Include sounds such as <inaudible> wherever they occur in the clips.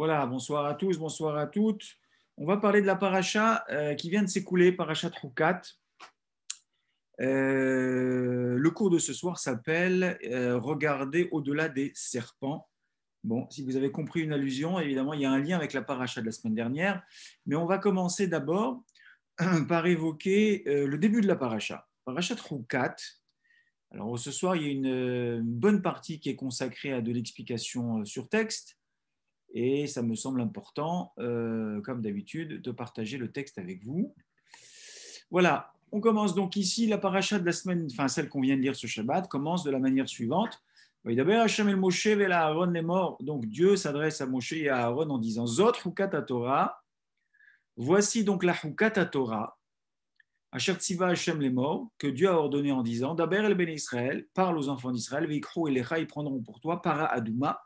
Voilà, bonsoir à tous, bonsoir à toutes. On va parler de la paracha euh, qui vient de s'écouler, paracha Troukat. Euh, le cours de ce soir s'appelle euh, Regarder au-delà des serpents. Bon, si vous avez compris une allusion, évidemment, il y a un lien avec la paracha de la semaine dernière. Mais on va commencer d'abord <clears throat> par évoquer le début de la paracha. Paracha Troukat. Alors ce soir, il y a une bonne partie qui est consacrée à de l'explication sur texte. Et ça me semble important, euh, comme d'habitude, de partager le texte avec vous. Voilà, on commence donc ici la paracha de la semaine, enfin celle qu'on vient de lire ce Shabbat, commence de la manière suivante. les morts » Donc Dieu s'adresse à Moshe et à Aaron en disant Zot Hukat Torah, voici donc la Hukat Torah, Hashem les morts, que Dieu a ordonné en disant Daber el Ben Israël, parle aux enfants d'Israël, Vikro et Lecha, ils prendront pour toi, para Aduma,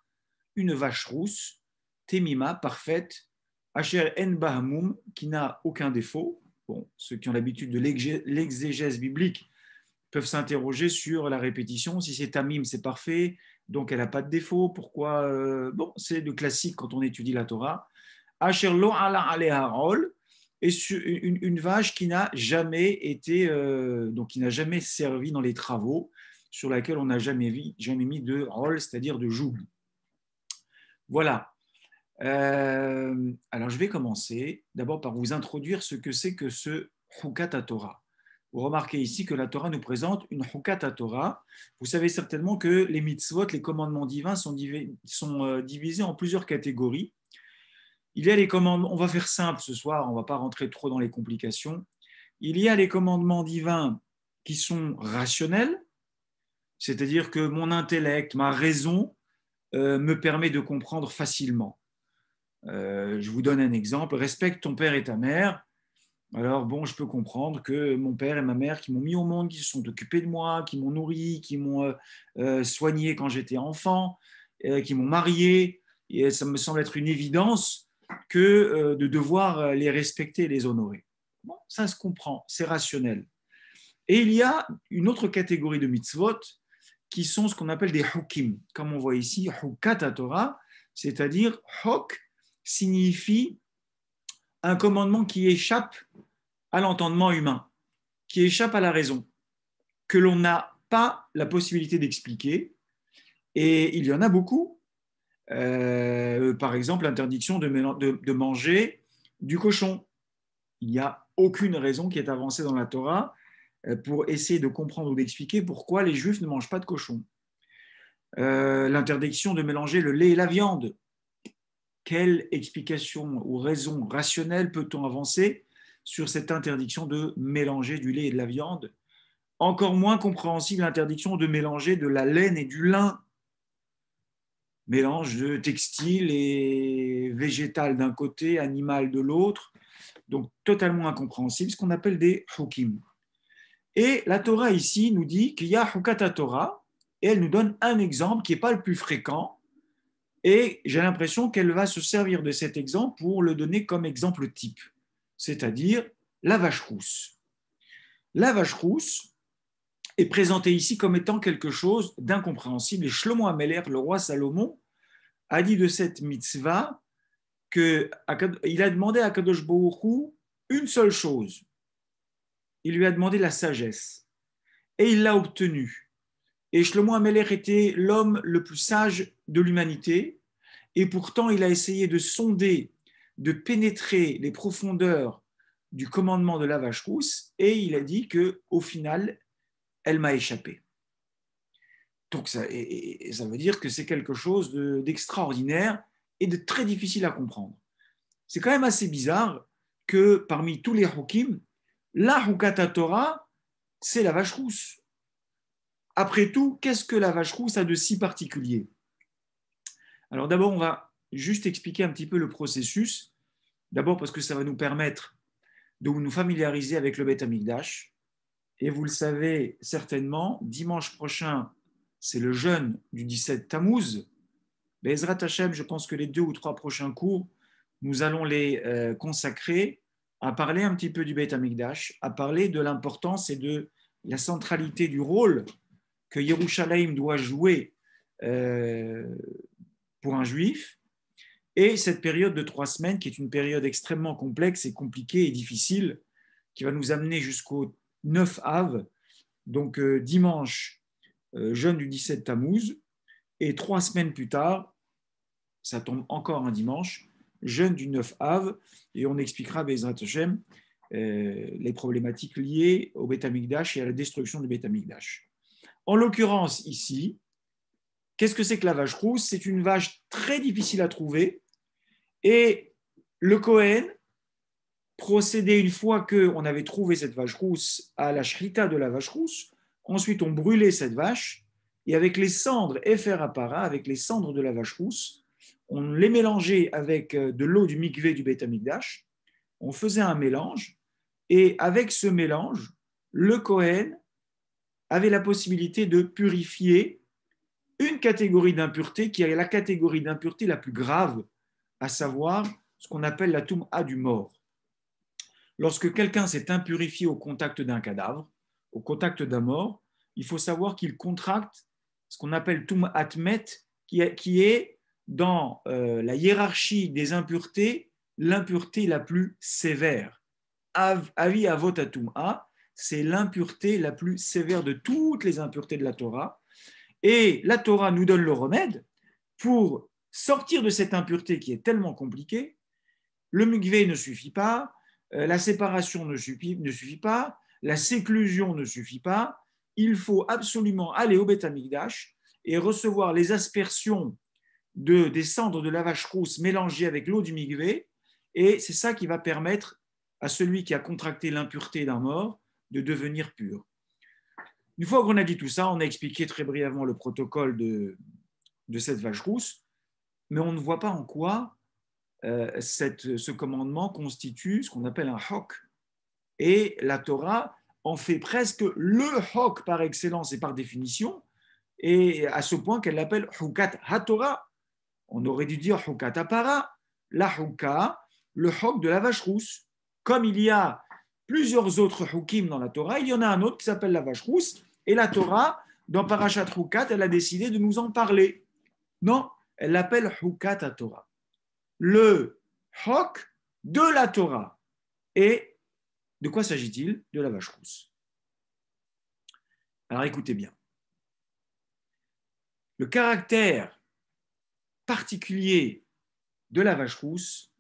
une vache rousse, Temima, parfaite, Asher En Bahamum, qui n'a aucun défaut. Bon, ceux qui ont l'habitude de l'exégèse biblique peuvent s'interroger sur la répétition. Si c'est Tamim, c'est parfait, donc elle n'a pas de défaut. Pourquoi euh, Bon, c'est de classique quand on étudie la Torah. Asher Lo Ala Harol, et une, vache qui n'a jamais été, euh, donc qui n'a jamais servi dans les travaux, sur laquelle on n'a jamais, jamais, mis de rôle, c'est-à-dire de joug. Voilà. Euh, alors, je vais commencer d'abord par vous introduire ce que c'est que ce Hukata Torah. Vous remarquez ici que la Torah nous présente une Hukata Torah. Vous savez certainement que les mitzvot, les commandements divins, sont, euh, divisés en plusieurs catégories. Il y a les commandements, on va faire simple ce soir, on ne va pas rentrer trop dans les complications. Il y a les commandements divins qui sont rationnels, c'est-à-dire que mon intellect, ma raison euh, me permet de comprendre facilement. Euh, je vous donne un exemple, respecte ton père et ta mère. Alors bon, je peux comprendre que mon père et ma mère qui m'ont mis au monde, qui se sont occupés de moi, qui m'ont nourri, qui m'ont euh, euh, soigné quand j'étais enfant, qui m'ont marié, et ça me semble être une évidence que de devoir les respecter et les honorer. ça se comprend, c'est rationnel. Et il y a une autre catégorie de mitzvot qui sont ce qu'on appelle des hukim, comme on voit ici, hukat Torah, c'est-à-dire hok, signifie un commandement qui échappe à l'entendement humain, qui échappe à la raison, que l'on n'a pas la possibilité d'expliquer. Et il y en a beaucoup. Euh, par exemple, l'interdiction de, manger du cochon. Il n'y a aucune raison qui est avancée dans la Torah euh, pour essayer de comprendre ou d'expliquer pourquoi les Juifs ne mangent pas de cochon. Euh, l'interdiction de mélanger le lait et la viande quelle explication ou raison rationnelle peut-on avancer sur cette interdiction de mélanger du lait et de la viande Encore moins compréhensible l'interdiction de mélanger de la laine et du lin. Mélange de textile et végétal d'un côté, animal de l'autre. Donc totalement incompréhensible, ce qu'on appelle des hukim. Et la Torah ici nous dit qu'il y a hukata Torah, et elle nous donne un exemple qui n'est pas le plus fréquent, et j'ai l'impression qu'elle va se servir de cet exemple pour le donner comme exemple type, c'est-à-dire la vache rousse. La vache rousse est présentée ici comme étant quelque chose d'incompréhensible. Et Shlomo Ameler, le roi Salomon, a dit de cette mitzvah qu'il a demandé à Kadosh une seule chose. Il lui a demandé la sagesse. Et il l'a obtenue. Et Shlomo était l'homme le plus sage de l'humanité, et pourtant il a essayé de sonder, de pénétrer les profondeurs du commandement de la vache rousse, et il a dit que au final, elle m'a échappé. Donc ça, ça veut dire que c'est quelque chose d'extraordinaire et de très difficile à comprendre. C'est quand même assez bizarre que parmi tous les rukim, la hukata Torah, c'est la vache rousse. Après tout, qu'est-ce que la vache rousse a de si particulier Alors d'abord, on va juste expliquer un petit peu le processus. D'abord parce que ça va nous permettre de nous familiariser avec le Amikdash. Et vous le savez certainement, dimanche prochain, c'est le jeûne du 17 Tammuz. Bezrat Hashem, je pense que les deux ou trois prochains cours, nous allons les euh, consacrer à parler un petit peu du Beth Amikdash, à parler de l'importance et de la centralité du rôle que Yerushalayim doit jouer euh, pour un juif, et cette période de trois semaines, qui est une période extrêmement complexe et compliquée et difficile, qui va nous amener jusqu'au 9 av, donc euh, dimanche, euh, jeûne du 17 Tammuz, et trois semaines plus tard, ça tombe encore un dimanche, jeûne du 9 av, et on expliquera Bezrat Hashem les problématiques liées au Betamikdash et à la destruction du Betamikdash. En l'occurrence, ici, qu'est-ce que c'est que la vache rousse C'est une vache très difficile à trouver. Et le Cohen procédait une fois qu'on avait trouvé cette vache rousse à la shrita de la vache rousse. Ensuite, on brûlait cette vache. Et avec les cendres, fr para, avec les cendres de la vache rousse, on les mélangeait avec euh, de l'eau du mikvé du bétamikdash. On faisait un mélange. Et avec ce mélange, le Cohen avait la possibilité de purifier une catégorie d'impureté qui est la catégorie d'impureté la plus grave, à savoir ce qu'on appelle la a du mort. Lorsque quelqu'un s'est impurifié au contact d'un cadavre, au contact d'un mort, il faut savoir qu'il contracte ce qu'on appelle toum atmet, qui est dans euh, la hiérarchie des impuretés l'impureté la plus sévère. Avi avotatum a, c'est l'impureté la plus sévère de toutes les impuretés de la Torah. Et la Torah nous donne le remède pour sortir de cette impureté qui est tellement compliquée. Le mugvé ne suffit pas, euh, la séparation ne suffit, pas, la séclusion ne suffit pas. Il faut absolument aller au Beth et recevoir les aspersions de, des cendres de la vache rousse mélangées avec l'eau du migvé. Et c'est ça qui va permettre à celui qui a contracté l'impureté d'un mort de devenir pur. Une fois qu'on a dit tout ça, on a expliqué très brièvement le protocole de, de cette vache rousse, mais on ne voit pas en quoi euh, cette, ce commandement constitue ce qu'on appelle un hoc. Et la Torah en fait presque le hoc par excellence et par définition, et à ce point qu'elle l'appelle hukat haTorah. On aurait dû dire hukat apara, la huka, le hoc de la vache rousse. Comme il y a plusieurs autres hukim dans la Torah. Il y en a un autre qui s'appelle la vache rousse. Et la Torah, dans Parashat Hukat, elle a décidé de nous en parler. Non, elle l'appelle Hukat à Torah. Le Hok de la Torah. Et de quoi s'agit-il De la vache rousse. Alors écoutez bien. Le caractère particulier de la vache rousse,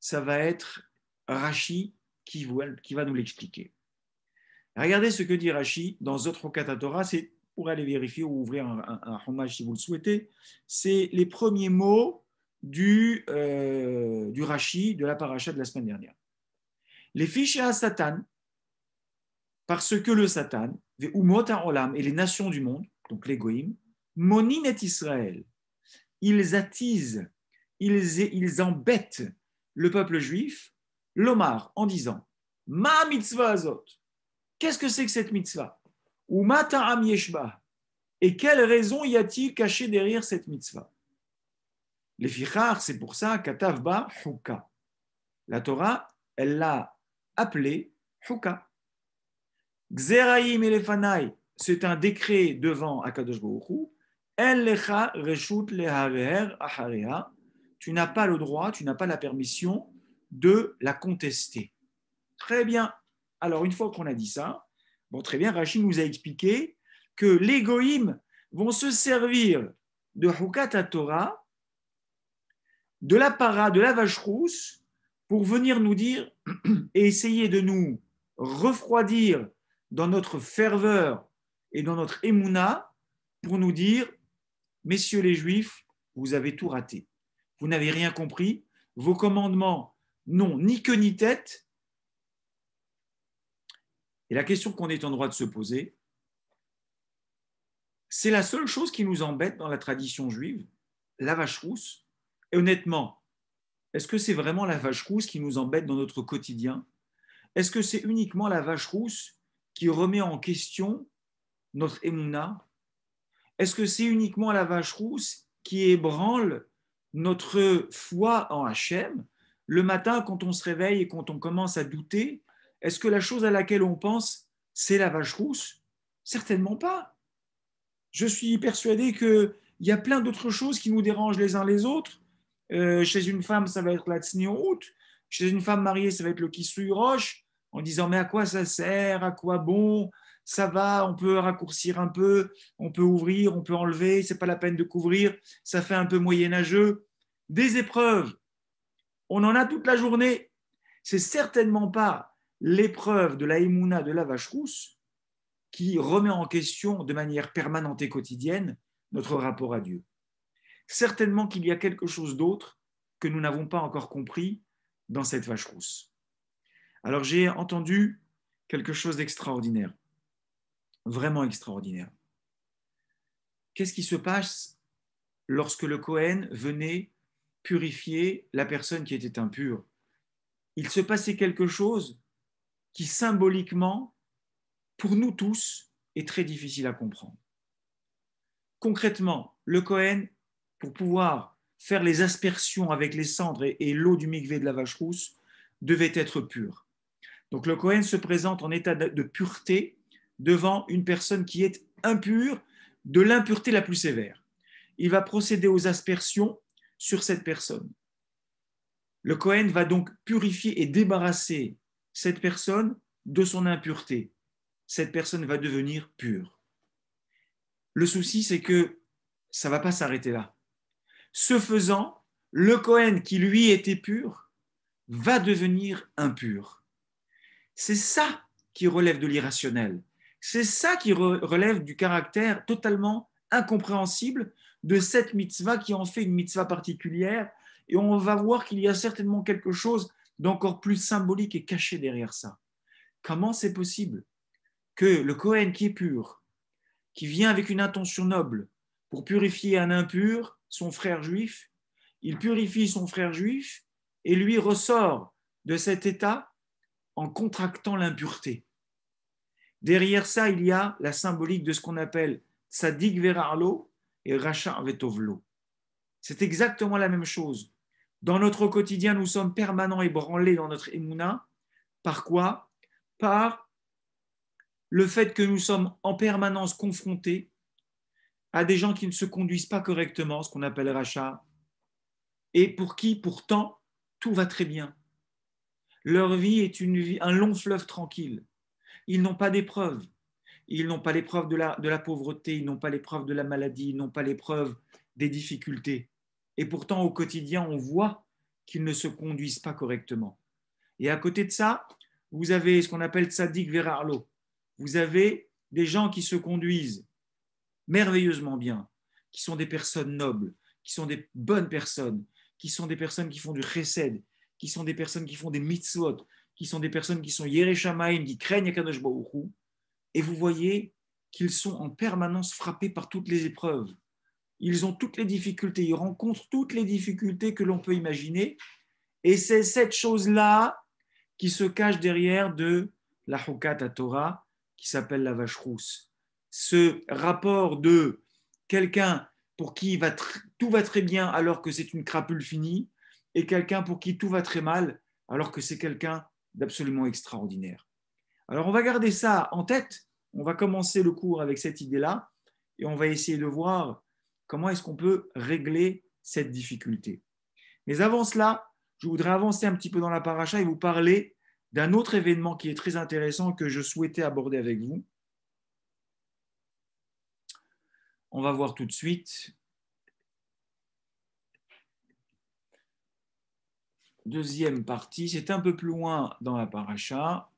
ça va être Rachi qui, qui va nous l'expliquer. Regardez ce que dit Rashi dans Zotro Torah, c'est pour aller vérifier ou ouvrir un, un, hommage si vous le souhaitez, c'est les premiers mots du, euh, du Rashi de la paracha de la semaine dernière. Les fiches à Satan, parce que le Satan, et les nations du monde, donc les Israël, ils attisent, ils, ils embêtent le peuple juif, l'omar en disant Ma mitzvah azot. Qu'est-ce que c'est que cette mitzvah Ou ma ta'am yeshba. Et quelle raison y a-t-il cachée derrière cette mitzvah Les fichar, c'est pour ça, katavba huka. La Torah, elle l'a appelée huka. Xeraim elefanai, c'est un décret devant Akadosh Baruch Tu n'as pas le droit, tu n'as pas la permission de la contester. Très bien. Alors, une fois qu'on a dit ça, bon, très bien, Rachid nous a expliqué que les goïms vont se servir de Hukat Torah, de la para, de la vache rousse, pour venir nous dire <clears throat> et essayer de nous refroidir dans notre ferveur et dans notre émouna pour nous dire, messieurs les juifs, vous avez tout raté. Vous n'avez rien compris. Vos commandements non, ni queue ni tête. Et la question qu'on est en droit de se poser, c'est la seule chose qui nous embête dans la tradition juive, la vache rousse. Et honnêtement, est-ce que c'est vraiment la vache rousse qui nous embête dans notre quotidien Est-ce que c'est uniquement la vache rousse qui remet en question notre émouna Est-ce que c'est uniquement la vache rousse qui ébranle notre foi en Hachem le matin, quand on se réveille et quand on commence à douter, est-ce que la chose à laquelle on pense, c'est la vache rousse Certainement pas. Je suis persuadé qu'il y a plein d'autres choses qui nous dérangent les uns les autres. Euh, chez une femme, ça va être la route. Chez une femme mariée, ça va être le kissu roche, en disant mais à quoi ça sert, à quoi bon, ça va, on peut raccourcir un peu, on peut ouvrir, on peut enlever, c'est pas la peine de couvrir, ça fait un peu moyenâgeux. Des épreuves on en a toute la journée. C'est certainement pas l'épreuve de la Emouna de la vache rousse qui remet en question de manière permanente et quotidienne notre rapport à Dieu. Certainement qu'il y a quelque chose d'autre que nous n'avons pas encore compris dans cette vache rousse. Alors j'ai entendu quelque chose d'extraordinaire, vraiment extraordinaire. Qu'est-ce qui se passe lorsque le Cohen venait purifier la personne qui était impure. Il se passait quelque chose qui symboliquement, pour nous tous, est très difficile à comprendre. Concrètement, le Cohen, pour pouvoir faire les aspersions avec les cendres et, l'eau du migvé de la vache rousse, devait être pur. Donc le Cohen se présente en état de pureté devant une personne qui est impure, de l'impureté la plus sévère. Il va procéder aux aspersions sur cette personne. Le Cohen va donc purifier et débarrasser cette personne de son impureté. Cette personne va devenir pure. Le souci, c'est que ça ne va pas s'arrêter là. Ce faisant, le Cohen qui lui était pur va devenir impur. C'est ça qui relève de l'irrationnel. C'est ça qui relève du caractère totalement incompréhensible de cette mitzvah qui en fait une mitzvah particulière. Et on va voir qu'il y a certainement quelque chose d'encore plus symbolique et caché derrière ça. Comment c'est possible que le Kohen qui est pur, qui vient avec une intention noble pour purifier un impur, son frère juif, il purifie son frère juif et lui ressort de cet état en contractant l'impureté. Derrière ça, il y a la symbolique de ce qu'on appelle Sadik Verarlo, et Racha Vetovlo. C'est exactement la même chose. Dans notre quotidien, nous sommes permanents ébranlés dans notre Emouna. Par quoi Par le fait que nous sommes en permanence confrontés à des gens qui ne se conduisent pas correctement, ce qu'on appelle rachat, et pour qui pourtant tout va très bien. Leur vie est une vie, un long fleuve tranquille. Ils n'ont pas d'épreuves ils n'ont pas l'épreuve de la, de la pauvreté, ils n'ont pas l'épreuve de la maladie, ils n'ont pas l'épreuve des difficultés. Et pourtant, au quotidien, on voit qu'ils ne se conduisent pas correctement. Et à côté de ça, vous avez ce qu'on appelle Tzadik Verarlo. Vous avez des gens qui se conduisent merveilleusement bien, qui sont des personnes nobles, qui sont des bonnes personnes, qui sont des personnes qui font du chesed, qui sont des personnes qui font des mitzvot, qui sont des personnes qui sont Yereshamaim, qui craignent Akadosh et vous voyez qu'ils sont en permanence frappés par toutes les épreuves. Ils ont toutes les difficultés, ils rencontrent toutes les difficultés que l'on peut imaginer. Et c'est cette chose-là qui se cache derrière de la Hukat à Torah, qui s'appelle la vache rousse. Ce rapport de quelqu'un pour qui tout va très bien alors que c'est une crapule finie, et quelqu'un pour qui tout va très mal alors que c'est quelqu'un d'absolument extraordinaire. Alors on va garder ça en tête, on va commencer le cours avec cette idée-là et on va essayer de voir comment est-ce qu'on peut régler cette difficulté. Mais avant cela, je voudrais avancer un petit peu dans la paracha et vous parler d'un autre événement qui est très intéressant que je souhaitais aborder avec vous. On va voir tout de suite. Deuxième partie, c'est un peu plus loin dans la paracha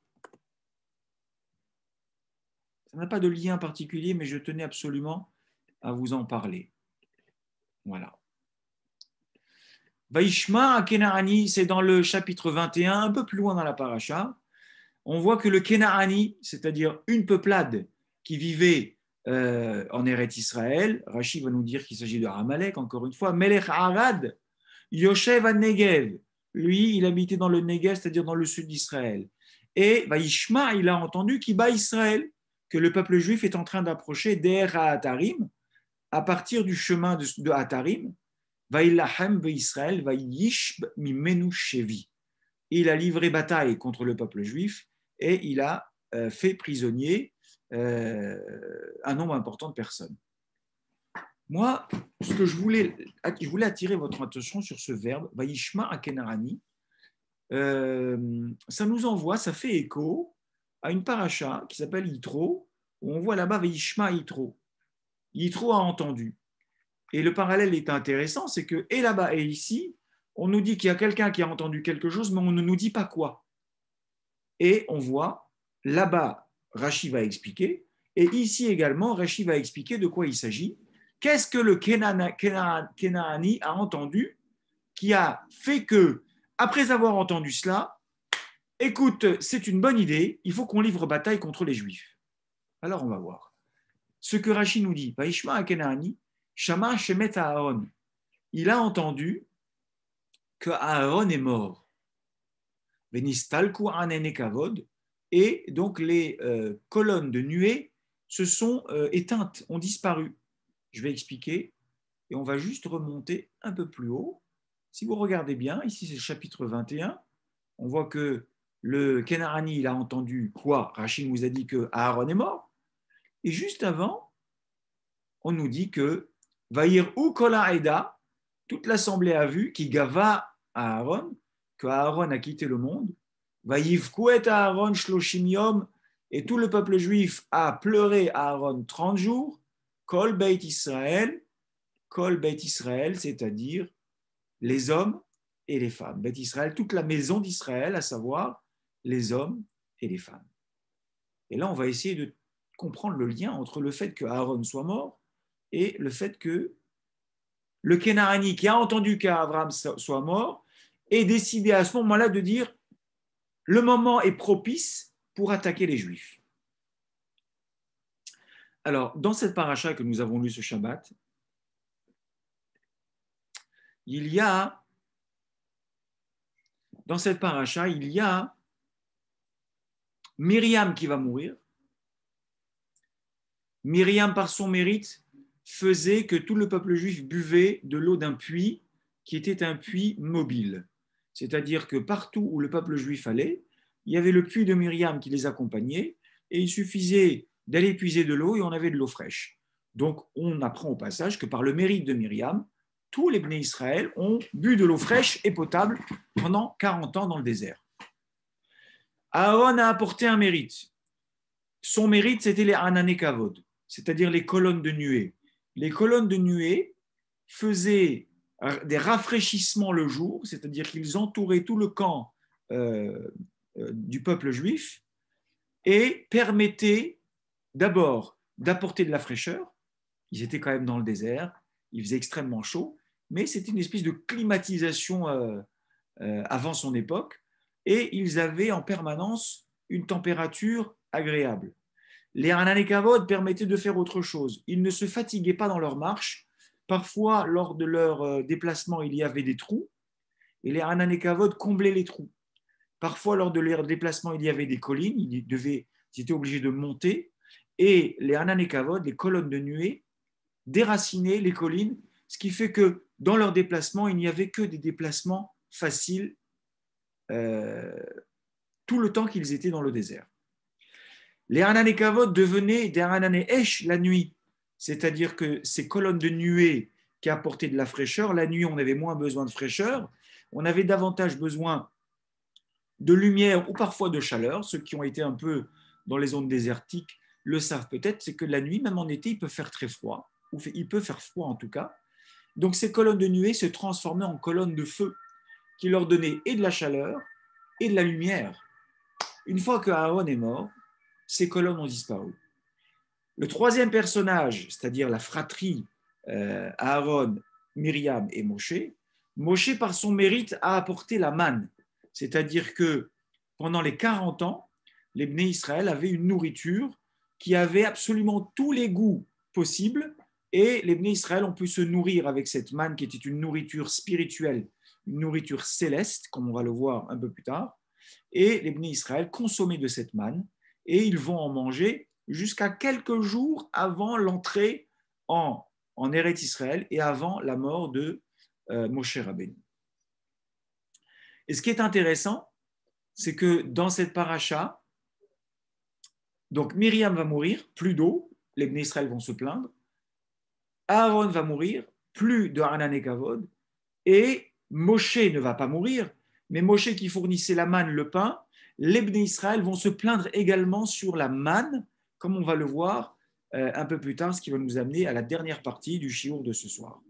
on n'a pas de lien particulier, mais je tenais absolument à vous en parler. Voilà. Vaishma Kenarani, c'est dans le chapitre 21, un peu plus loin dans la paracha. On voit que le Kenarani, c'est-à-dire une peuplade qui vivait euh, en Eret Israël, Rachid va nous dire qu'il s'agit de Ramalek, encore une fois, Melech Arad, Yoshev Negev, lui, il habitait dans le Negev, c'est-à-dire dans le sud d'Israël. Et Vaishma, il a entendu qu'il bat Israël que le peuple juif est en train d'approcher d'Era Atarim, à partir du chemin de, Atarim, Israël, Il a livré bataille contre le peuple juif et il a euh, fait prisonnier euh, un nombre important de personnes. Moi, ce que je voulais, je voulais attirer votre attention sur ce verbe, euh, ça nous envoie, ça fait écho à une paracha qui s'appelle Yitro, où on voit là-bas Veishma Yitro. Yitro a entendu. Et le parallèle est intéressant, c'est que et là-bas et ici, on nous dit qu'il y a quelqu'un qui a entendu quelque chose, mais on ne nous dit pas quoi. Et on voit là-bas, Rashi va expliquer, et ici également, Rashi va expliquer de quoi il s'agit. Qu'est-ce que le Kenaani a entendu qui a fait que, après avoir entendu cela, écoute, c'est une bonne idée, il faut qu'on livre bataille contre les Juifs. Alors on va voir. Ce que Rashi nous dit, Shama Aaron, il a entendu que Aaron est mort. et donc les euh, colonnes de nuées se sont euh, éteintes, ont disparu. Je vais expliquer et on va juste remonter un peu plus haut. Si vous regardez bien, ici c'est le chapitre 21, on voit que le Kenarani, il a entendu quoi Rachid nous a dit que Aaron est mort. Et juste avant, on nous dit que Vaïr ou Kola toute l'assemblée a vu qui gava Aaron, que Aaron a quitté le monde. Aaron et tout le peuple juif a pleuré à Aaron 30 jours. Kol Beit Israël, Kol Israël, c'est-à-dire les hommes et les femmes. Beit Israël, toute la maison d'Israël, à savoir les hommes et les femmes. Et là, on va essayer de comprendre le lien entre le fait que Aaron soit mort et le fait que le Kenarani, qui a entendu qu'Abraham soit mort ait décidé à ce moment-là de dire le moment est propice pour attaquer les Juifs. Alors, dans cette paracha que nous avons lue ce Shabbat, il y a, dans cette paracha, il y a Myriam qui va mourir, Myriam, par son mérite, faisait que tout le peuple juif buvait de l'eau d'un puits qui était un puits mobile. C'est-à-dire que partout où le peuple juif allait, il y avait le puits de Myriam qui les accompagnait, et il suffisait d'aller puiser de l'eau et on avait de l'eau fraîche. Donc on apprend au passage que par le mérite de Myriam, tous les béné Israël ont bu de l'eau fraîche et potable pendant 40 ans dans le désert. Aaron a apporté un mérite. Son mérite, c'était les Ananekavod, c'est-à-dire les colonnes de nuée. Les colonnes de nuée faisaient des rafraîchissements le jour, c'est-à-dire qu'ils entouraient tout le camp euh, euh, du peuple juif et permettaient d'abord d'apporter de la fraîcheur. Ils étaient quand même dans le désert, il faisait extrêmement chaud, mais c'était une espèce de climatisation euh, avant son époque et ils avaient en permanence une température agréable. Les Rananekavod permettaient de faire autre chose. Ils ne se fatiguaient pas dans leur marche. Parfois, lors de leur euh, déplacement, il y avait des trous et les Rananekavod comblaient les trous. Parfois, lors de leur déplacement, il y avait des collines. Ils, étaient obligés de monter et les Rananekavod, les colonnes de nuée, déracinaient les collines, ce qui fait que dans leur déplacement, il n'y avait que des déplacements faciles euh, tout le temps qu'ils étaient dans le désert. Les Hanane Kavod devenaient des Hanane Esh la nuit, c'est-à-dire que ces colonnes de nuée qui apportaient de la fraîcheur, la nuit on avait moins besoin de fraîcheur, on avait davantage besoin de lumière ou parfois de chaleur. Ceux qui ont été un peu dans les zones désertiques le savent peut-être, c'est que la nuit, même en été, il peut faire très froid, ou il peut faire froid en tout cas. Donc ces colonnes de nuée se transformaient en colonnes de feu qui leur donnait et de la chaleur et de la lumière. Une fois que Aaron est mort, ces colonnes ont disparu. Le troisième personnage, c'est-à-dire la fratrie euh, Aaron, Myriam et Moshe, Moshe, par son mérite, a apporté la manne. C'est-à-dire que pendant les 40 ans, les Israël avaient une nourriture qui avait absolument tous les goûts possibles et les Israël ont pu se nourrir avec cette manne qui était une nourriture spirituelle une nourriture céleste, comme on va le voir un peu plus tard, et les bénis Israël consommaient de cette manne, et ils vont en manger jusqu'à quelques jours avant l'entrée en, en Eretz Israël et avant la mort de euh, Moshe Rabbeinu. Et ce qui est intéressant, c'est que dans cette paracha, donc Myriam va mourir, plus d'eau, les bénis Israël vont se plaindre, Aaron va mourir, plus de Hanan et Kavod, et Moshe ne va pas mourir, mais Moshe qui fournissait la manne, le pain, les Israël vont se plaindre également sur la manne, comme on va le voir euh, un peu plus tard, ce qui va nous amener à la dernière partie du chiour de ce soir.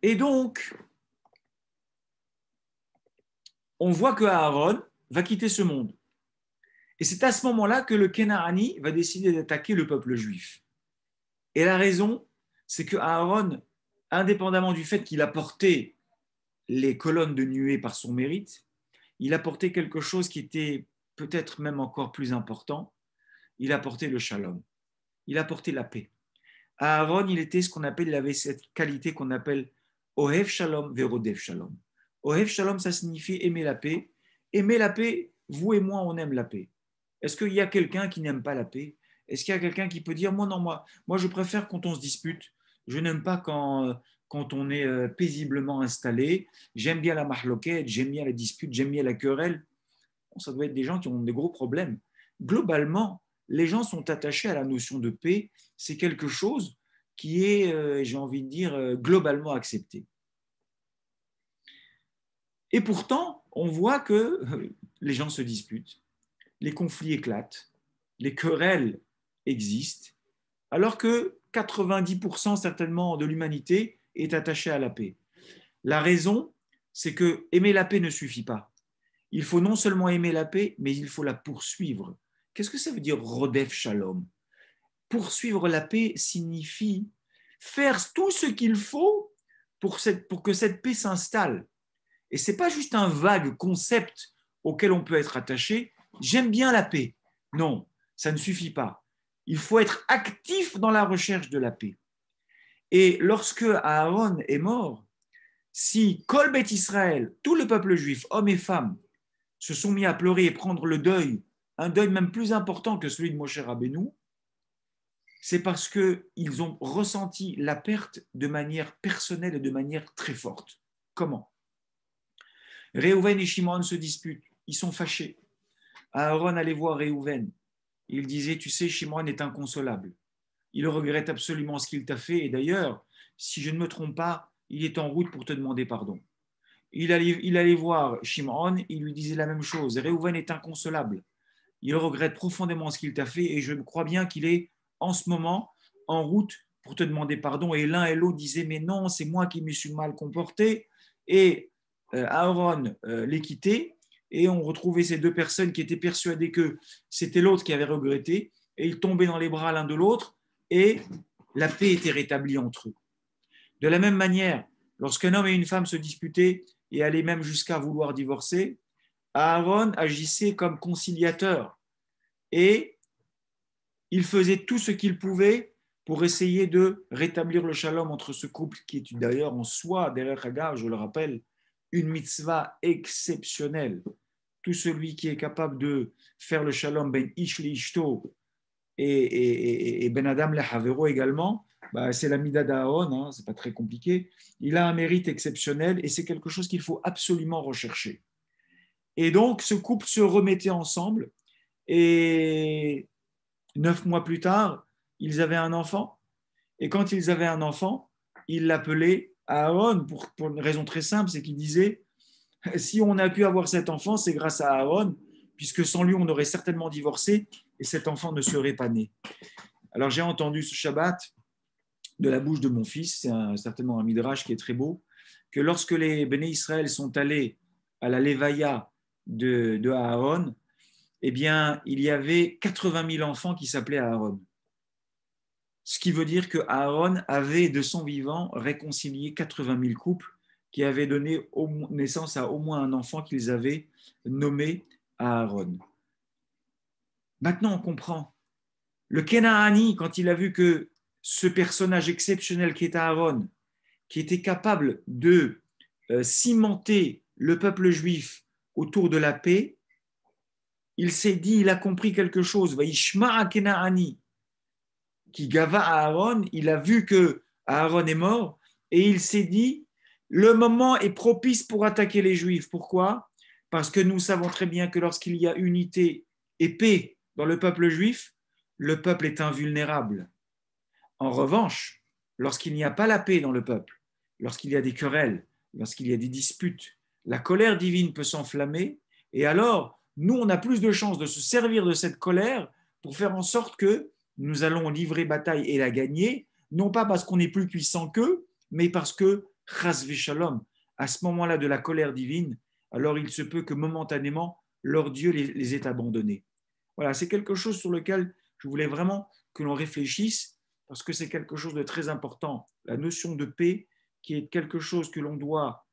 Et donc, on voit que Aaron va quitter ce monde. Et c'est à ce moment-là que le Kenaani va décider d'attaquer le peuple juif. Et la raison, c'est que Aaron indépendamment du fait qu'il a porté les colonnes de nuée par son mérite, il a porté quelque chose qui était peut-être même encore plus important, il a porté le shalom, il a porté la paix. À Aaron, il était ce qu'on appelle, il avait cette qualité qu'on appelle Ohev Shalom, Verodev Shalom. Ohev Shalom, ça signifie aimer la paix. Aimer la paix, vous et moi, on aime la paix. Est-ce qu'il y a quelqu'un qui n'aime pas la paix Est-ce qu'il y a quelqu'un qui peut dire, moi, non, moi, moi, je préfère quand on se dispute, je n'aime pas quand, euh, quand on est euh, paisiblement installé. J'aime bien la marloquette, j'aime bien la dispute, j'aime bien la querelle. ça doit être des gens qui ont des gros problèmes. Globalement, les gens sont attachés à la notion de paix. C'est quelque chose qui est, euh, j'ai envie de dire, globalement accepté. Et pourtant, on voit que les gens se disputent, les conflits éclatent, les querelles existent, alors que 90% certainement de l'humanité est attachée à la paix. La raison, c'est que aimer la paix ne suffit pas. Il faut non seulement aimer la paix, mais il faut la poursuivre. Qu'est-ce que ça veut dire Rodef Shalom Poursuivre la paix signifie faire tout ce qu'il faut pour, pour, que cette paix s'installe. Et ce n'est pas juste un vague concept auquel on peut être attaché. J'aime bien la paix. Non, ça ne suffit pas. Il faut être actif dans la recherche de la paix. Et lorsque Aaron est mort, si Colbet Israël, tout le peuple juif, hommes et femmes, se sont mis à pleurer et prendre le deuil, un deuil même plus important que celui de Moshe Rabbeinu, c'est parce qu'ils ont ressenti la perte de manière personnelle et de manière très forte. Comment Réhouven et Shimon se disputent, ils sont fâchés. Aaron allait voir Réhouven il disait, tu sais, Shimon est inconsolable. Il regrette absolument ce qu'il t'a fait. Et d'ailleurs, si je ne me trompe pas, il est en route pour te demander pardon. Il allait, voir Shimron. il lui disait la même chose. Réhouven est inconsolable. Il regrette profondément ce qu'il t'a fait et je crois bien qu'il est en ce moment en route pour te demander pardon. Et l'un et l'autre disaient, mais non, c'est moi qui me suis mal comporté. Et euh, Aaron euh, l'a quitté et on retrouvait ces deux personnes qui étaient persuadées que c'était l'autre qui avait regretté, et ils tombaient dans les bras l'un de l'autre, et la paix était rétablie entre eux. De la même manière, lorsqu'un homme et une femme se disputaient et allaient même jusqu'à vouloir divorcer, Aaron agissait comme conciliateur, et il faisait tout ce qu'il pouvait pour essayer de rétablir le shalom entre ce couple qui est d'ailleurs en soi, derrière Hagar, je le rappelle, une mitzvah exceptionnelle tout celui qui est capable de faire le shalom ben Ishli ishto et, ben adam le havero également, bah, c'est la mida d'Aon, hein, c'est pas très compliqué. Il a un mérite exceptionnel et c'est quelque chose qu'il faut absolument rechercher. Et donc, ce couple se remettait ensemble et neuf mois plus tard, ils avaient un enfant. Et quand ils avaient un enfant, ils l'appelaient Aon pour, pour une raison très simple, c'est qu'ils disaient <laughs> si on a pu avoir cet enfant, c'est grâce à Aaron, puisque sans lui, on aurait certainement divorcé et cet enfant ne serait pas né. Alors j'ai entendu ce Shabbat de la bouche de mon fils, c'est certainement un midrash qui est très beau, que lorsque les Béné Israël sont allés à la Levaya de, de Aaron, eh bien, il y avait 80 000 enfants qui s'appelaient Aaron. Ce qui veut dire que Aaron avait de son vivant réconcilié 80 000 couples qui avait donné naissance à au moins un enfant qu'ils avaient nommé Aaron. Maintenant, on comprend. Le Kenaani, quand il a vu que ce personnage exceptionnel qui est Aaron, qui était capable de euh, cimenter le peuple juif autour de la paix, il s'est dit, il a compris quelque chose. Vaishma Kenaani, qui gava Aaron, il a vu que Aaron est mort et il s'est dit, le moment est propice pour attaquer les Juifs. Pourquoi Parce que nous savons très bien que lorsqu'il y a unité et paix dans le peuple juif, le peuple est invulnérable. En revanche, lorsqu'il n'y a pas la paix dans le peuple, lorsqu'il y a des querelles, lorsqu'il y a des disputes, la colère divine peut s'enflammer et alors nous, on a plus de chances de se servir de cette colère pour faire en sorte que nous allons livrer bataille et la gagner, non pas parce qu'on est plus puissant qu'eux, mais parce que Shalom, à ce moment-là de la colère divine, alors il se peut que momentanément, leur Dieu les, les ait abandonnés. Voilà, c'est quelque chose sur lequel je voulais vraiment que l'on réfléchisse, parce que c'est quelque chose de très important. La notion de paix, qui est quelque chose que l'on doit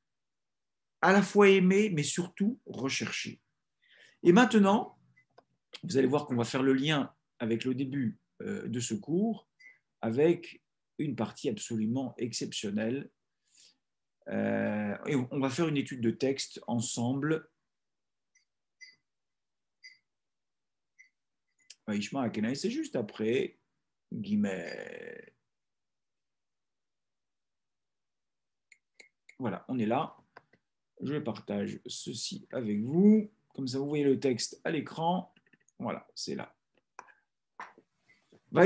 à la fois aimer, mais surtout rechercher. Et maintenant, vous allez voir qu'on va faire le lien avec le début euh, de ce cours, avec une partie absolument exceptionnelle euh, et on va faire une étude de texte ensemble. c'est juste après. Guillemets. Voilà, on est là. Je partage ceci avec vous. Comme ça, vous voyez le texte à l'écran. Voilà, c'est là.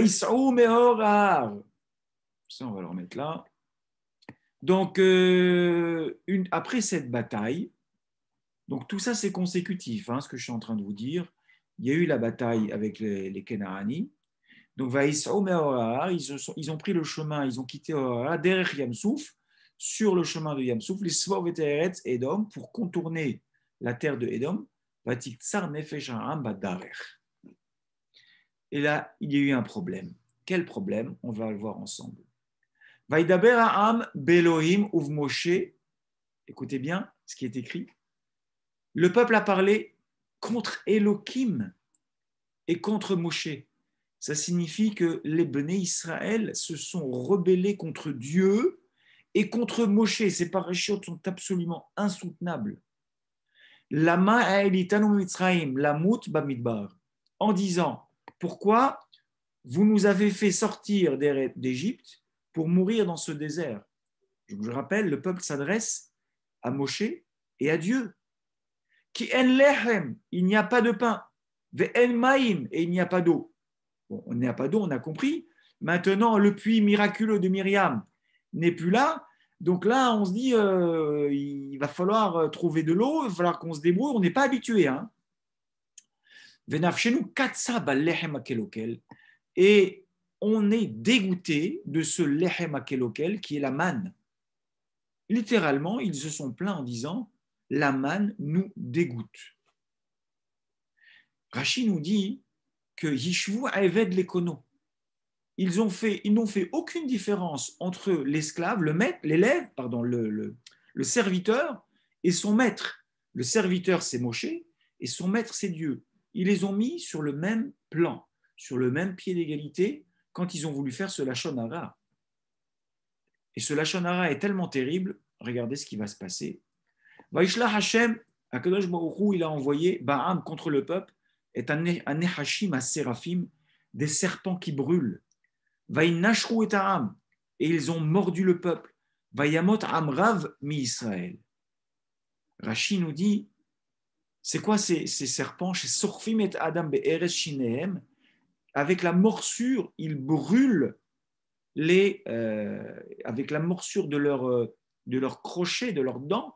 Ça, on va le remettre là. Donc, euh, après cette bataille, donc tout ça c'est consécutif, hein, ce que je suis en train de vous dire. Il y a eu la bataille avec les, les Kenarani. Donc, ils, ils ont pris le chemin, ils ont quitté Orara derrière Yamsouf, sur le chemin de Yamsouf, les et Edom, pour contourner la terre de Edom. Et là, il y a eu un problème. Quel problème On va le voir ensemble. Écoutez bien ce qui est écrit. Le peuple a parlé contre Elohim et contre Moshe. Ça signifie que les Béné Israël se sont rebellés contre Dieu et contre Moshe. Ces parachutes sont absolument insoutenables. Lama bamidbar. En disant, pourquoi vous nous avez fait sortir d'Égypte pour mourir dans ce désert. Je rappelle, le peuple s'adresse à Moshe et à Dieu. Qui en il n'y a pas de pain. Ve maim, et il n'y a pas d'eau. on n'y a pas d'eau, on a compris. Maintenant, le puits miraculeux de Myriam n'est plus là. Donc là, on se dit, euh, il va falloir euh, trouver de l'eau, il va falloir qu'on se débrouille, on n'est pas habitué. Hein. Et on est dégoûté de ce lehem qui est la manne. Littéralement, ils se sont plaints en disant la manne nous dégoûte. Rachid nous dit que Yishvu les l'écono. Ils ont fait, ils n'ont fait aucune différence entre l'esclave, le maître, l'élève, pardon, le, le, serviteur et son maître. Le serviteur c'est Moshe et son maître c'est Dieu. Ils les ont mis sur le même plan, sur le même pied d'égalité quand ils ont voulu faire ce Lachonara. Et ce Lachonara est tellement terrible, regardez ce qui va se passer. Vaishla Hashem, Akadosh Baruch il a envoyé Baam contre le peuple, est un Nehashim à Séraphim, des serpents qui brûlent. Vainashru et Aram, et ils ont mordu le peuple. Vayamot Amrav mi Israël. Rashi nous dit, c'est quoi ces, serpents Chez Sorfim et Adam Be'eres avec la morsure, ils brûlent les, euh, avec la morsure de leur, euh, de leur crochet, de leurs dents,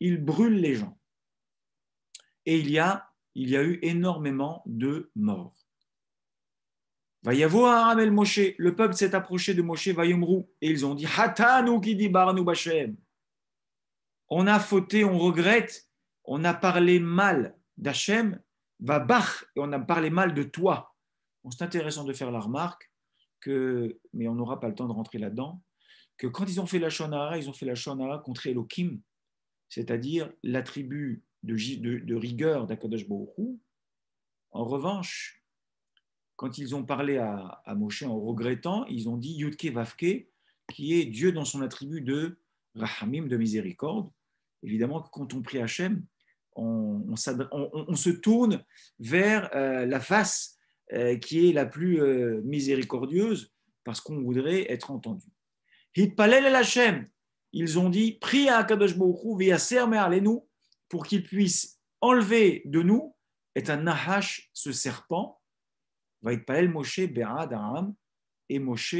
ils brûlent les gens. Et il y a, il y a eu énormément de morts. Va y avoir ramel, Moshe, le peuple s'est approché de Moshe Vayomrou, et ils ont dit nous qui dit Bashem. On a fauté, on regrette, on a parlé mal d'Hachem, va et on a parlé mal de toi c'est intéressant de faire la remarque, que, mais on n'aura pas le temps de rentrer là-dedans, que quand ils ont fait la Shonara, ils ont fait la Shonara contre Elohim, c'est-à-dire l'attribut de, de, rigueur d'Akadosh En revanche, quand ils ont parlé à, Moshe en regrettant, ils ont dit Yudke Vavke, qui est Dieu dans son attribut de Rahamim, de miséricorde. Évidemment, quand on prie Hachem, on, se tourne vers euh, la face euh, qui est la plus euh, miséricordieuse parce qu'on voudrait être entendu. Hitpalel el Hashem, ils ont dit Prie à Akadosh Baruch Hu nous pour qu'il puisse enlever de nous est un nahash, ce serpent. Vaitpalel Moshe Berad Aram et Moshe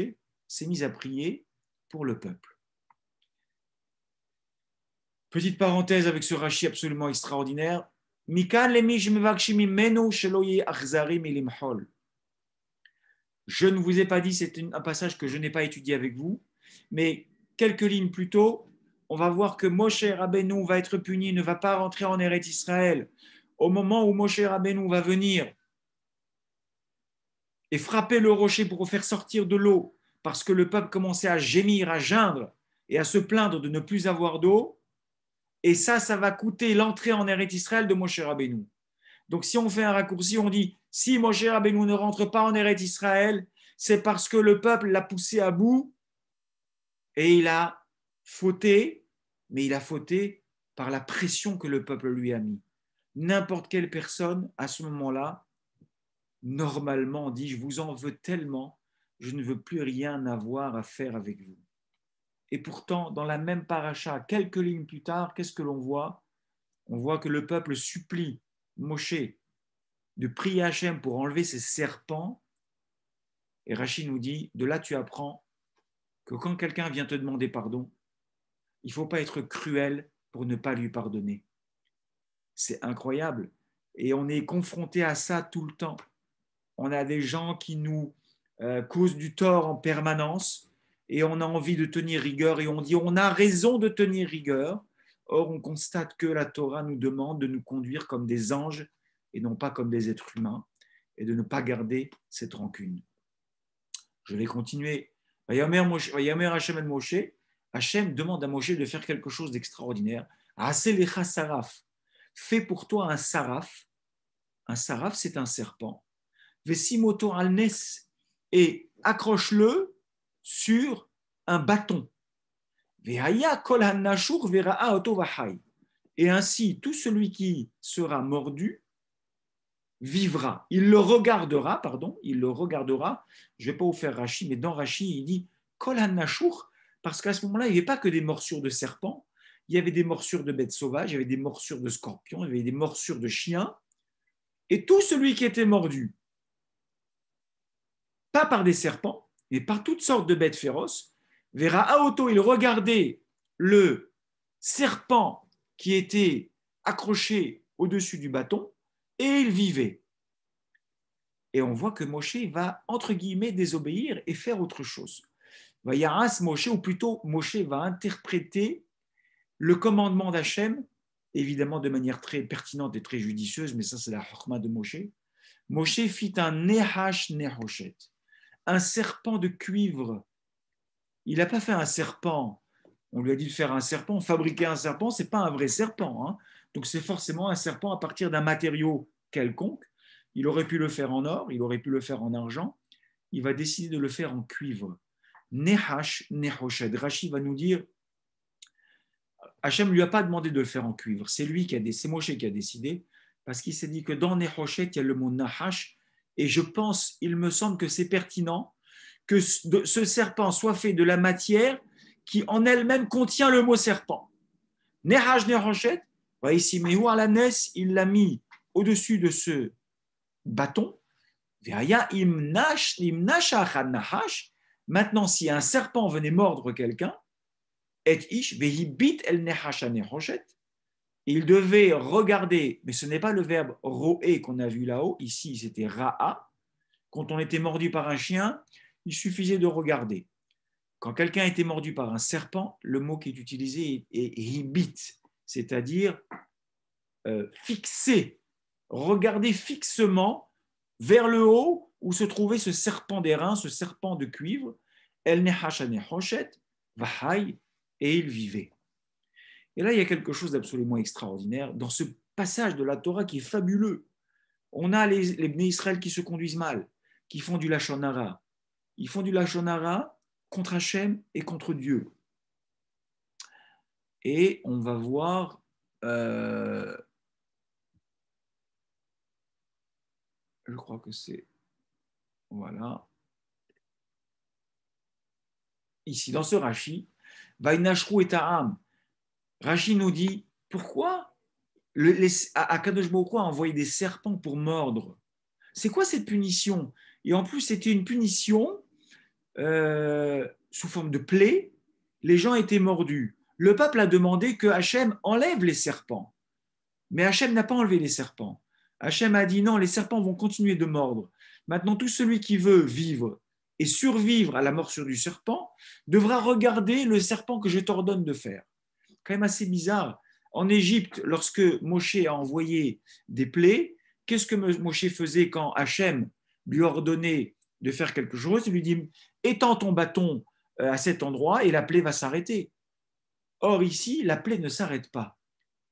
s'est mis à prier pour le peuple. Petite parenthèse avec ce rachis absolument extraordinaire. Je ne vous ai pas dit, c'est un passage que je n'ai pas étudié avec vous, mais quelques lignes plus tôt, on va voir que Moshe Rabbeinu va être puni, ne va pas rentrer en Eretz Israël. Au moment où Moshe Rabbeinu va venir et frapper le rocher pour faire sortir de l'eau, parce que le peuple commençait à gémir, à geindre et à se plaindre de ne plus avoir d'eau, et ça, ça va coûter l'entrée en Eretz Israël de Moshe Rabbeinu. Donc si on fait un raccourci, on dit si Moshe Rabbeinu ne rentre pas en Eretz Israël, c'est parce que le peuple l'a poussé à bout et il a fauté, mais il a fauté par la pression que le peuple lui a mise. N'importe quelle personne, à ce moment-là, normalement dit, je vous en veux tellement, je ne veux plus rien avoir à faire avec vous. Et pourtant, dans la même paracha, quelques lignes plus tard, qu'est-ce que l'on voit On voit que le peuple supplie Moshe de prier Hachem pour enlever ses serpents. Et Rachid nous dit, de là tu apprends que quand quelqu'un vient te demander pardon, il ne faut pas être cruel pour ne pas lui pardonner. C'est incroyable. Et on est confronté à ça tout le temps. On a des gens qui nous euh, causent du tort en permanence et on a envie de tenir rigueur et on dit on a raison de tenir rigueur. Or, on constate que la Torah nous demande de nous conduire comme des anges et non pas comme des êtres humains et de ne pas garder cette rancune. Je vais continuer. Hachem et Moshe, Hachem demande à Moshe de faire quelque chose d'extraordinaire. Aselecha Saraf, fais pour toi un saraf. Un saraf, c'est un serpent. Vesimoto alnes, et accroche-le sur un bâton. Et ainsi, tout celui qui sera mordu vivra. Il le regardera, pardon, il le regardera. Je ne vais pas vous faire Rashi, mais dans Rashi, il dit parce qu'à ce moment-là, il n'y avait pas que des morsures de serpents, il y avait des morsures de bêtes sauvages, il y avait des morsures de scorpions, il y avait des morsures de chiens. Et tout celui qui était mordu, pas par des serpents, et par toutes sortes de bêtes féroces. Vera Aoto, il regardait le serpent qui était accroché au-dessus du bâton et il vivait. Et on voit que Moshe va, entre guillemets, désobéir et faire autre chose. un Moshe, ou plutôt Moshe va interpréter le commandement d'Hachem, évidemment de manière très pertinente et très judicieuse, mais ça c'est la chorma de Moshe. Moshe fit un Nehash Nehoshet un serpent de cuivre. Il n'a pas fait un serpent. On lui a dit de faire un serpent. Fabriquer un serpent, c'est pas un vrai serpent. Hein. Donc c'est forcément un serpent à partir d'un matériau quelconque. Il aurait pu le faire en or, il aurait pu le faire en argent. Il va décider de le faire en cuivre. Nehash, Nehoshed. Rashi va nous dire Hachem ne lui a pas demandé de le faire en cuivre. C'est lui qui a décidé, c'est Moshe qui a décidé, parce qu'il s'est dit que dans Nehoshet, il y a le mot Nahash et je pense, il me semble que c'est pertinent, que ce serpent soit fait de la matière qui en elle-même contient le mot serpent. Nehaj nehrochet, voyez ici, mais il l'a mis au-dessus de ce bâton. Maintenant, si un serpent venait mordre quelqu'un, et ish, el il devait regarder, mais ce n'est pas le verbe roé qu'on a vu là-haut, ici c'était ra'a. Quand on était mordu par un chien, il suffisait de regarder. Quand quelqu'un était mordu par un serpent, le mot qui est utilisé est hibit, c'est-à-dire euh, fixer, regarder fixement vers le haut où se trouvait ce serpent d'airain, ce serpent de cuivre, El hochet, et il vivait. Et là, il y a quelque chose d'absolument extraordinaire dans ce passage de la Torah qui est fabuleux. On a les, les Israël qui se conduisent mal, qui font du lachonara. Ils font du lachonara contre Hachem et contre Dieu. Et on va voir euh, je crois que c'est. Voilà. Ici, dans ce Rashi, Vainashrou et Taham Rachid nous dit pourquoi le, Akadosh a envoyé des serpents pour mordre C'est quoi cette punition Et en plus, c'était une punition euh, sous forme de plaie. Les gens étaient mordus. Le peuple a demandé que Hachem enlève les serpents. Mais Hachem n'a pas enlevé les serpents. Hachem a dit non, les serpents vont continuer de mordre. Maintenant, tout celui qui veut vivre et survivre à la morsure du serpent devra regarder le serpent que je t'ordonne de faire quand même assez bizarre. En Égypte, lorsque Moshe a envoyé des plaies, qu'est-ce que Moshe faisait quand Hachem lui ordonnait de faire quelque chose Il lui dit Étends ton bâton euh, à cet endroit et la plaie va s'arrêter. Or, ici, la plaie ne s'arrête pas.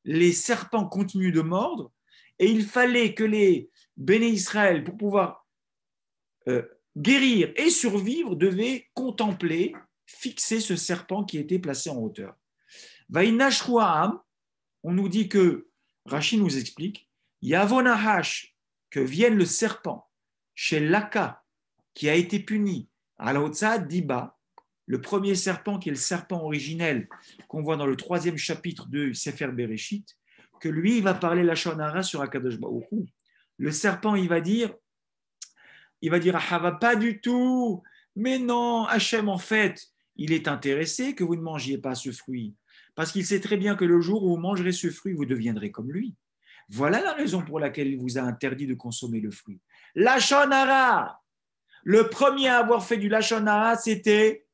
Les serpents continuent de mordre et il fallait que les béné Israël, pour pouvoir euh, guérir et survivre, devaient contempler, fixer ce serpent qui était placé en hauteur on nous dit que, Rachid nous explique, Yavonahash, que vienne le serpent, chez Laka, qui a été puni, à Diba, le premier serpent qui est le serpent originel qu'on voit dans le troisième chapitre de Sefer Bereshit, que lui, il va parler la Shonara sur Akadosh Le serpent, il va dire, il va dire, va pas du tout, mais non, Hachem, en fait, il est intéressé que vous ne mangiez pas ce fruit parce qu'il sait très bien que le jour où vous mangerez ce fruit, vous deviendrez comme lui. Voilà la raison pour laquelle il vous a interdit de consommer le fruit. Lachonara Le premier à avoir fait du Lachonara, c'était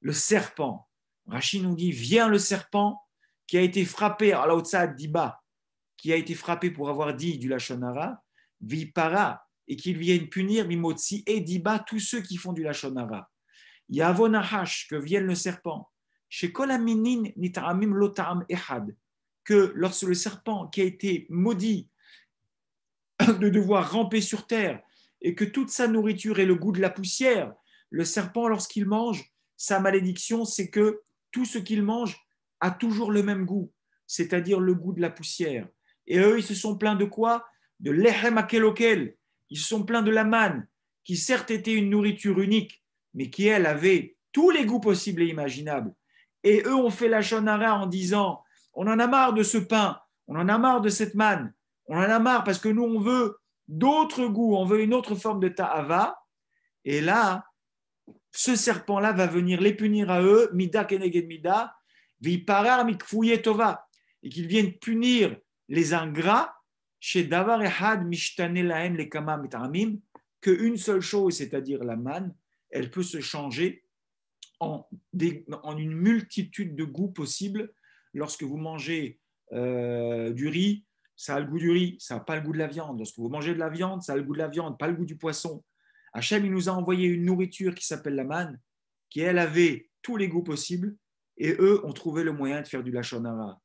le serpent. Rachid nous dit Viens le serpent qui a été frappé, alors Diba, qui a été frappé pour avoir dit du Lachonara, Vipara, et qu'il vienne punir Mimotsi et Diba, tous ceux qui font du Lachonara. Yavonahash, que vienne le serpent chez Kolaminin Nitaramim Ehad, que lorsque le serpent qui a été maudit <coughs> de devoir ramper sur terre et que toute sa nourriture est le goût de la poussière, le serpent, lorsqu'il mange, sa malédiction, c'est que tout ce qu'il mange a toujours le même goût, c'est-à-dire le goût de la poussière. Et eux, ils se sont plaints de quoi De l'Ehem auquel Ils se sont plaints de la manne, qui certes était une nourriture unique, mais qui, elle, avait tous les goûts possibles et imaginables et eux ont fait la chanara en disant on en a marre de ce pain, on en a marre de cette manne, on en a marre parce que nous on veut d'autres goûts, on veut une autre forme de ta'ava. Et là, ce serpent-là va venir les punir à eux, mida keneged mida, viparar mikfouye tova, et qu'ils viennent punir les ingrats chez davar ehad mishtane lahem lekama que qu'une seule chose, c'est-à-dire la manne, elle peut se changer en, une multitude de goûts possibles. Lorsque vous mangez euh, du riz, ça a le goût du riz, ça n'a pas le goût de la viande. Lorsque vous mangez de la viande, ça a le goût de la viande, pas le goût du poisson. Hachem, il nous a envoyé une nourriture qui s'appelle la manne, qui elle avait tous les goûts possibles, et eux ont trouvé le moyen de faire du lachonara.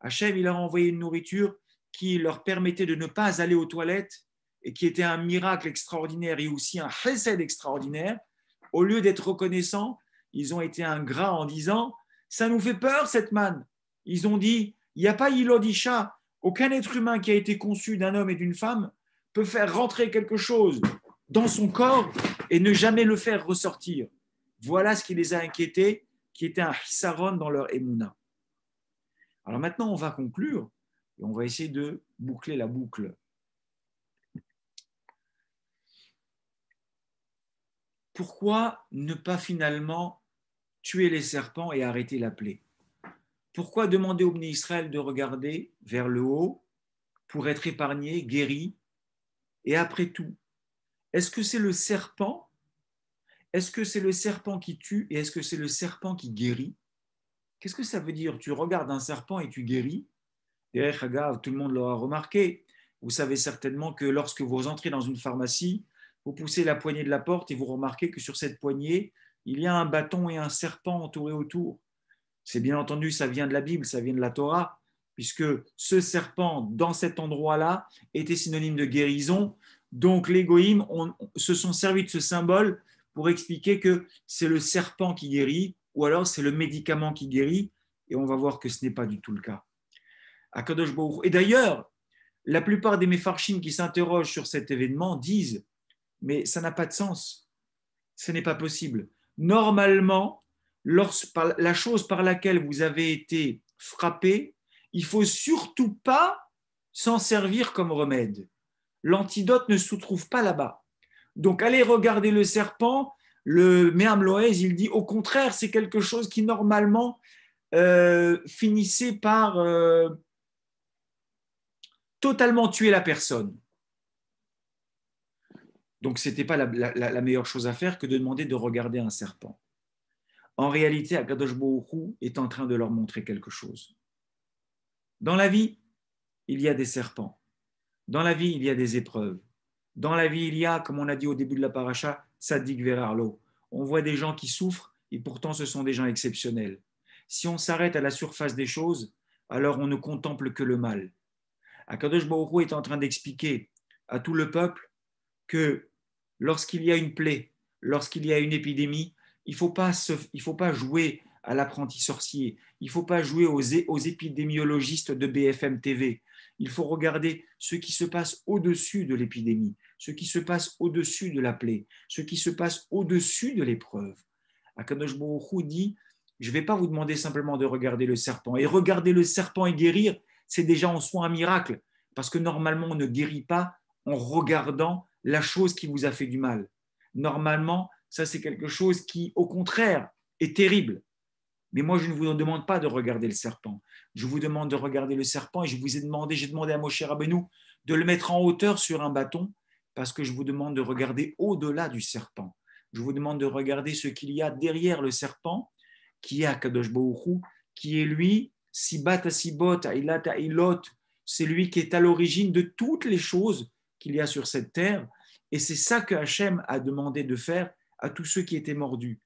Hachem, il a envoyé une nourriture qui leur permettait de ne pas aller aux toilettes, et qui était un miracle extraordinaire et aussi un chesed extraordinaire. Au lieu d'être reconnaissant, ils ont été ingrats en disant Ça nous fait peur cette manne. Ils ont dit Il n'y a pas Ilodisha. Aucun être humain qui a été conçu d'un homme et d'une femme peut faire rentrer quelque chose dans son corps et ne jamais le faire ressortir. Voilà ce qui les a inquiétés, qui était un hissaron dans leur émouna. Alors maintenant, on va conclure et on va essayer de boucler la boucle. Pourquoi ne pas finalement tuer les serpents et arrêter la plaie. Pourquoi demander au peuple Israël de regarder vers le haut pour être épargné, guéri Et après tout, est-ce que c'est le serpent Est-ce que c'est le serpent qui tue et est-ce que c'est le serpent qui guérit Qu'est-ce que ça veut dire Tu regardes un serpent et tu guéris eh, tout le monde l'aura remarqué. Vous savez certainement que lorsque vous entrez dans une pharmacie, vous poussez la poignée de la porte et vous remarquez que sur cette poignée, il y a un bâton et un serpent entourés autour. C'est bien entendu, ça vient de la Bible, ça vient de la Torah, puisque ce serpent, dans cet endroit-là, était synonyme de guérison. Donc les goïmes se sont servis de ce symbole pour expliquer que c'est le serpent qui guérit, ou alors c'est le médicament qui guérit, et on va voir que ce n'est pas du tout le cas. Et d'ailleurs, la plupart des méfarchines qui s'interrogent sur cet événement disent Mais ça n'a pas de sens, ce n'est pas possible. Normalement, la chose par laquelle vous avez été frappé, il faut surtout pas s'en servir comme remède. L'antidote ne se trouve pas là-bas. Donc allez regarder le serpent, le Loez, il dit au contraire, c'est quelque chose qui normalement euh, finissait par euh, totalement tuer la personne. Donc, ce n'était pas la, meilleure chose à faire que de demander de regarder un serpent. En réalité, Akadosh est en train de leur montrer quelque chose. Dans la vie, il y a des serpents. Dans la vie, il y a des épreuves. Dans la vie, il y a, comme on a dit au début de la paracha, Sadik Verarlo. On voit des gens qui souffrent et pourtant ce sont des gens exceptionnels. Si on s'arrête à la surface des choses, alors on ne contemple que le mal. Akadosh Baruch est en train d'expliquer à tout le peuple que lorsqu'il y a une plaie, lorsqu'il y a une épidémie, il ne faut, pas jouer à l'apprenti sorcier, il ne faut pas jouer aux, épidémiologistes de BFM TV. Il faut regarder ce qui se passe au-dessus de l'épidémie, ce qui se passe au-dessus de la plaie, ce qui se passe au-dessus de l'épreuve. Akadosh Bouhou dit Je ne vais pas vous demander simplement de regarder le serpent. Et regarder le serpent et guérir, c'est déjà en soi un miracle, parce que normalement, on ne guérit pas en regardant la chose qui vous a fait du mal. Normalement, ça c'est quelque chose qui, au contraire, est terrible. Mais moi, je ne vous demande pas de regarder le serpent. Je vous demande de regarder le serpent et je vous ai demandé, j'ai demandé à cher Rabbeinu de le mettre en hauteur sur un bâton parce que je vous demande de regarder au-delà du serpent. Je vous demande de regarder ce qu'il y a derrière le serpent, qui est Kadosh qui est lui, Sibat Asibot, Ailat Ailot, c'est lui qui est à l'origine de toutes les choses qu'il y a sur cette terre. Et c'est ça que Hachem a demandé de faire à tous ceux qui étaient mordus.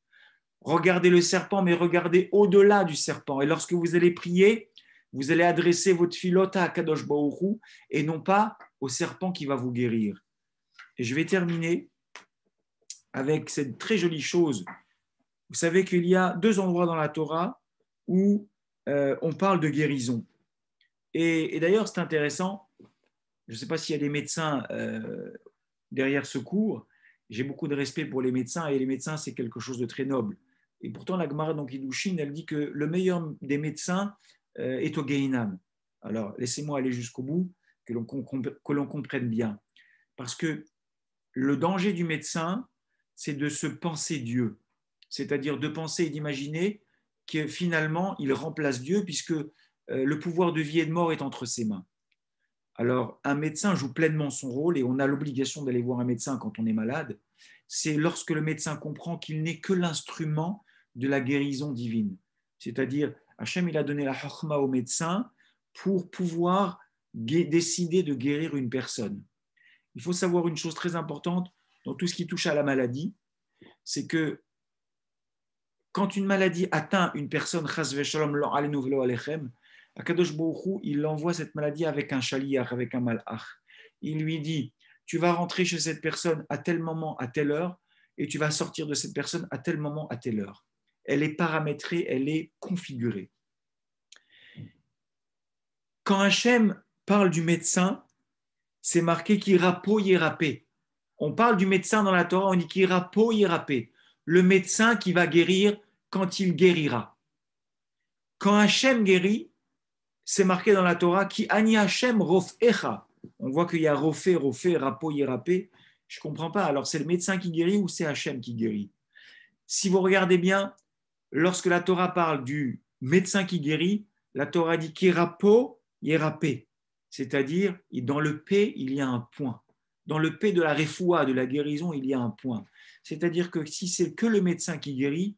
Regardez le serpent, mais regardez au-delà du serpent. Et lorsque vous allez prier, vous allez adresser votre filota à Kadosh Baourou et non pas au serpent qui va vous guérir. Et je vais terminer avec cette très jolie chose. Vous savez qu'il y a deux endroits dans la Torah où euh, on parle de guérison. Et, d'ailleurs, c'est intéressant. Je ne sais pas s'il y a des médecins euh, derrière ce cours. J'ai beaucoup de respect pour les médecins et les médecins, c'est quelque chose de très noble. Et pourtant, la Gemara donc elle dit que le meilleur des médecins euh, est au Geinam. Alors, laissez-moi aller jusqu'au bout, que l'on comprenne bien. Parce que le danger du médecin, c'est de se penser Dieu, c'est-à-dire de penser et d'imaginer que finalement, il remplace Dieu, puisque euh, le pouvoir de vie et de mort est entre ses mains. Alors, un médecin joue pleinement son rôle et on a l'obligation d'aller voir un médecin quand on est malade. C'est lorsque le médecin comprend qu'il n'est que l'instrument de la guérison divine. C'est-à-dire, Hachem, il a donné la hachma au médecin pour pouvoir décider de guérir une personne. Il faut savoir une chose très importante dans tout ce qui touche à la maladie, c'est que quand une maladie atteint une personne, Akadosh il envoie cette maladie avec un chaliar, avec un malach. Il lui dit Tu vas rentrer chez cette personne à tel moment, à telle heure, et tu vas sortir de cette personne à tel moment, à telle heure. Elle est paramétrée, elle est configurée. Quand Hachem parle du médecin, c'est marqué qu'Irapo Yerapé. On parle du médecin dans la Torah, on dit Le médecin qui va guérir quand il guérira. Quand Hachem guérit, c'est marqué dans la Torah, qui Ani rof echa. On voit qu'il y a rofé, rofé, rapo, Je ne comprends pas. Alors, c'est le médecin qui guérit ou c'est Hachem qui guérit Si vous regardez bien, lorsque la Torah parle du médecin qui guérit, la Torah dit kirapo, C'est-à-dire, dans le P, il y a un point. Dans le P de la refoua, de la guérison, il y a un point. C'est-à-dire que si c'est que le médecin qui guérit,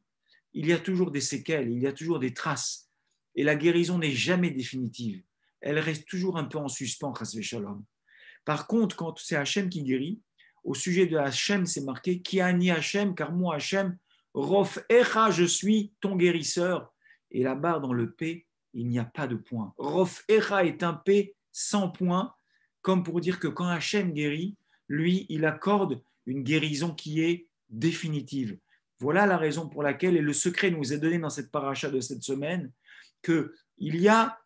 il y a toujours des séquelles, il y a toujours des traces. Et la guérison n'est jamais définitive. Elle reste toujours un peu en suspens, Shalom. Par contre, quand c'est Hachem qui guérit, au sujet de Hachem, c'est marqué Qui a ni Hachem, car moi Hachem, Rof Echa, je suis ton guérisseur. Et la barre dans le P, il n'y a pas de point. Rof Echa est un P sans point, comme pour dire que quand Hachem guérit, lui, il accorde une guérison qui est définitive. Voilà la raison pour laquelle, et le secret nous est donné dans cette paracha de cette semaine, qu'il y a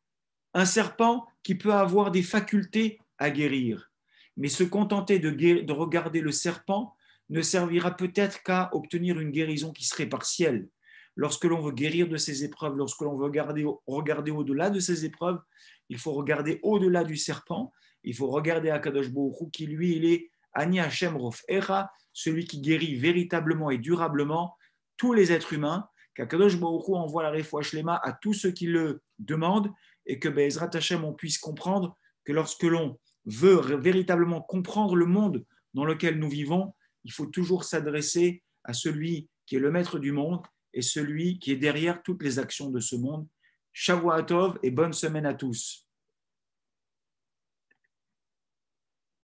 un serpent qui peut avoir des facultés à guérir. Mais se contenter de, regarder le serpent ne servira peut-être qu'à obtenir une guérison qui serait partielle. Lorsque l'on veut guérir de ces épreuves, lorsque l'on veut regarder, au-delà de ces épreuves, il faut regarder au-delà du serpent, il faut regarder à Baruch qui lui, il est Ani Hashem Rof Era, celui qui guérit véritablement et durablement tous les êtres humains, qu'Akadosh Baruch Hu envoie la réfouach Lema à tous ceux qui le demandent et que ben, Ezra Hashem, on puisse comprendre que lorsque l'on veut véritablement comprendre le monde dans lequel nous vivons, il faut toujours s'adresser à celui qui est le maître du monde et celui qui est derrière toutes les actions de ce monde. tov et bonne semaine à tous.